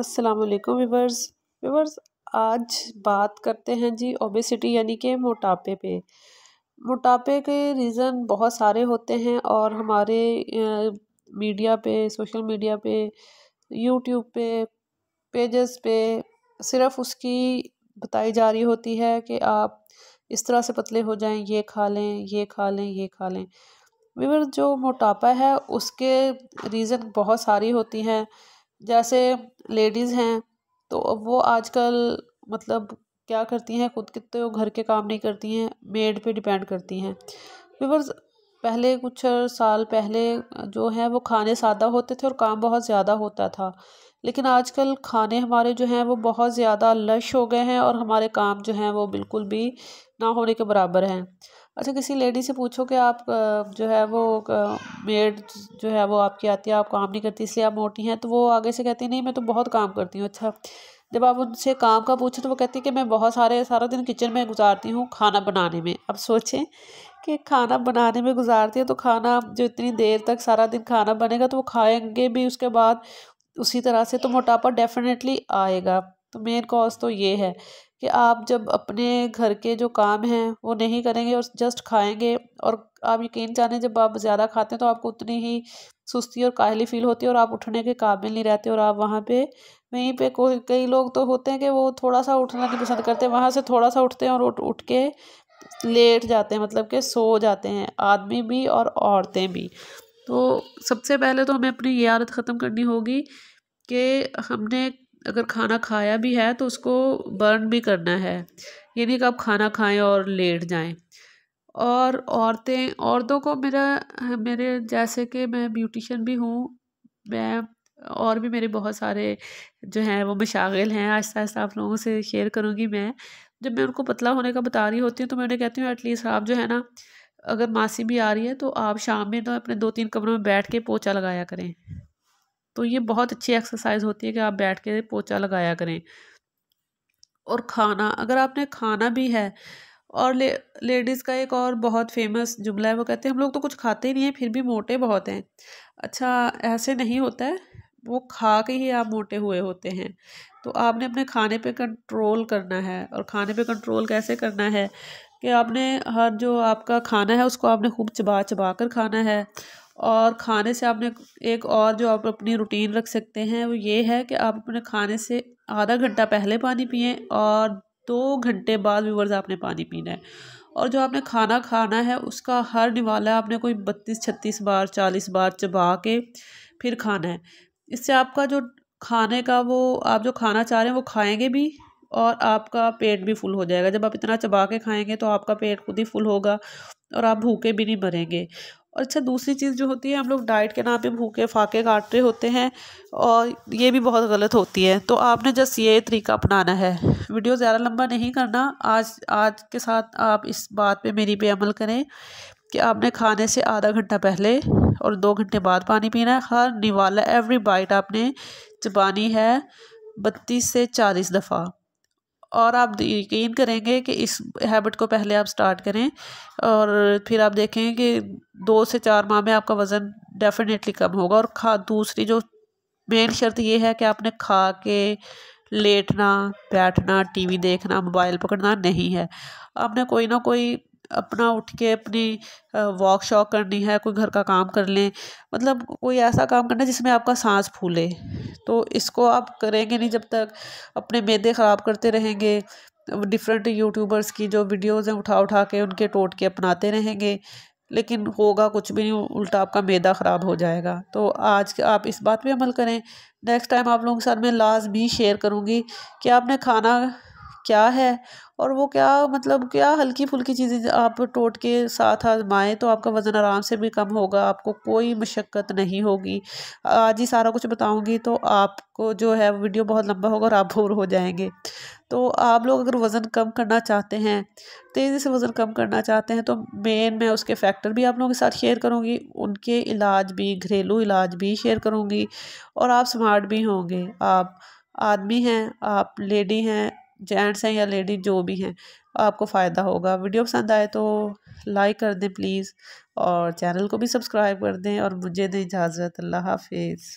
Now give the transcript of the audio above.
अस्सलाम वालेकुम viewers viewers आज बात करते हैं जी ओबेसिटी यानी कि मोटापे पे मोटापे के रीज़न बहुत सारे होते हैं और हमारे मीडिया पे सोशल मीडिया पे यूट्यूब पे पेजेस पे सिर्फ उसकी बताई जा रही होती है कि आप इस तरह से पतले हो जाएं ये खा लें ये खा लें ये खा लें व्यूवर जो मोटापा है उसके रीज़न बहुत सारी होती हैं जैसे लेडीज़ हैं तो वो आजकल मतलब क्या करती हैं खुद के तो घर के काम नहीं करती हैं मेड पे डिपेंड करती हैं पहले कुछ साल पहले जो हैं वो खाने सादा होते थे और काम बहुत ज़्यादा होता था लेकिन आजकल खाने हमारे जो हैं वो बहुत ज़्यादा लश हो गए हैं और हमारे काम जो हैं वो बिल्कुल भी ना होने के बराबर हैं अच्छा किसी लेडी से पूछो कि आप जो है वो मेड जो है वो आपकी आती है आप काम नहीं करती इसलिए आप मोटी हैं तो वो आगे से कहती है नहीं मैं तो बहुत काम करती हूँ अच्छा जब आप उनसे काम का पूछें तो वो कहती है कि मैं बहुत सारे सारा दिन किचन में गुजारती हूँ खाना बनाने में अब सोचें कि खाना बनाने में गुजारती है तो खाना जो इतनी देर तक सारा दिन खाना बनेगा तो वो खाएंगे भी उसके बाद उसी तरह से तो मोटापा डेफिनेटली आएगा तो मेन कॉज तो ये है कि आप जब अपने घर के जो काम हैं वो नहीं करेंगे और जस्ट खाएंगे और आप यकीन जाने जब आप ज़्यादा खाते हैं तो आपको उतनी ही सुस्ती और काहली फील होती है और आप उठने के काबिल नहीं रहते और आप वहाँ पे वहीं पे कोई कई लोग तो होते हैं कि वो थोड़ा सा उठना नहीं पसंद करते वहाँ से थोड़ा सा उठते हैं और उठ उठ के लेट जाते हैं मतलब कि सो जाते हैं आदमी भी और औरतें भी तो सबसे पहले तो हमें अपनी ये आदत ख़त्म करनी होगी कि हमने अगर खाना खाया भी है तो उसको बर्न भी करना है ये नहीं कि आप खाना खाएं और लेट जाएं और औरतें औरतों को मेरा मेरे जैसे कि मैं ब्यूटिशन भी हूँ मैं और भी मेरे बहुत सारे जो हैं वो मशागिल हैं आहिस्ता आहिस्ता आप लोगों से शेयर करूँगी मैं जब मैं उनको पतला होने का बता रही होती हूँ तो मैं उन्हें कहती हूँ एटलीस्ट आप जो है ना अगर मासी भी आ रही है तो आप शाम में तो अपने दो तीन कमरों में बैठ के पोछा लगाया करें तो ये बहुत अच्छी एक्सरसाइज होती है कि आप बैठ के पोचा लगाया करें और खाना अगर आपने खाना भी है और ले लेडीज़ का एक और बहुत फेमस जुमला है वो कहते हैं हम लोग तो कुछ खाते ही नहीं हैं फिर भी मोटे बहुत हैं अच्छा ऐसे नहीं होता है वो खा के ही आप मोटे हुए होते हैं तो आपने अपने खाने पे कंट्रोल करना है और खाने पे कंट्रोल कैसे करना है कि आपने हर जो आपका खाना है उसको आपने खूब चबा चबा कर खाना है और खाने से आपने एक और जो आप अपनी रूटीन रख सकते हैं वो ये है कि आप अपने खाने से आधा घंटा पहले पानी पिए और दो घंटे बाद व्यूवर्स आपने पानी पीना है और जो आपने खाना खाना है उसका हर निवाला आपने कोई बत्तीस छत्तीस बार चालीस बार चबा के फिर खाना है इससे आपका जो खाने का वो आप जो खाना चाह रहे हैं वो खाएंगे भी और आपका पेट भी फुल हो जाएगा जब आप इतना चबा के खाएंगे तो आपका पेट खुद ही फुल होगा और आप भूखे भी नहीं मरेंगे और अच्छा दूसरी चीज़ जो होती है हम लोग डाइट के नाम पे भूखे फाके काट रहे होते हैं और ये भी बहुत गलत होती है तो आपने जस्ट ये तरीका अपनाना है वीडियो ज़्यादा लंबा नहीं करना आज आज के साथ आप इस बात पे मेरी पे अमल करें कि आपने खाने से आधा घंटा पहले और दो घंटे बाद पानी पीना है हर निवाला एवरी बाइट आपने चबानी है बत्तीस से चालीस दफ़ा और आप यकीन करेंगे कि इस हैबिट को पहले आप स्टार्ट करें और फिर आप देखें कि दो से चार माह में आपका वज़न डेफिनेटली कम होगा और खा दूसरी जो मेन शर्त ये है कि आपने खा के लेटना बैठना टीवी देखना मोबाइल पकड़ना नहीं है आपने कोई ना कोई अपना उठ के अपनी वॉक शॉक करनी है कोई घर का काम कर लें मतलब कोई ऐसा काम करना जिसमें आपका सांस फूले तो इसको आप करेंगे नहीं जब तक अपने मैदे ख़राब करते रहेंगे डिफरेंट यूट्यूबर्स की जो वीडियोज़ हैं उठा उठा के उनके टोटके अपनाते रहेंगे लेकिन होगा कुछ भी नहीं उल्टा आपका मैदा ख़राब हो जाएगा तो आज आप इस बात पे अमल करें नेक्स्ट टाइम आप लोगों के साथ मैं लाजमी शेयर करूँगी कि आपने खाना क्या है और वो क्या मतलब क्या हल्की फुल्की चीज़ें आप टोट के साथ आजमाएँ तो आपका वज़न आराम से भी कम होगा आपको कोई मशक्क़त नहीं होगी आज ही सारा कुछ बताऊँगी तो आपको जो है वीडियो बहुत लंबा होगा और आप बोर हो जाएंगे तो आप लोग अगर वज़न कम करना चाहते हैं तेज़ी से वज़न कम करना चाहते हैं तो मेन मैं उसके फैक्टर भी आप लोगों के साथ शेयर करूँगी उनके इलाज भी घरेलू इलाज भी शेयर करूँगी और आप स्मार्ट भी होंगे आप आदमी हैं आप लेडी हैं जेंट्स हैं या लेडीज़ जो भी हैं आपको फ़ायदा होगा वीडियो पसंद आए तो लाइक कर दें प्लीज़ और चैनल को भी सब्सक्राइब कर दें और मुझे दें इजाज़त अल्लाह हाफिज़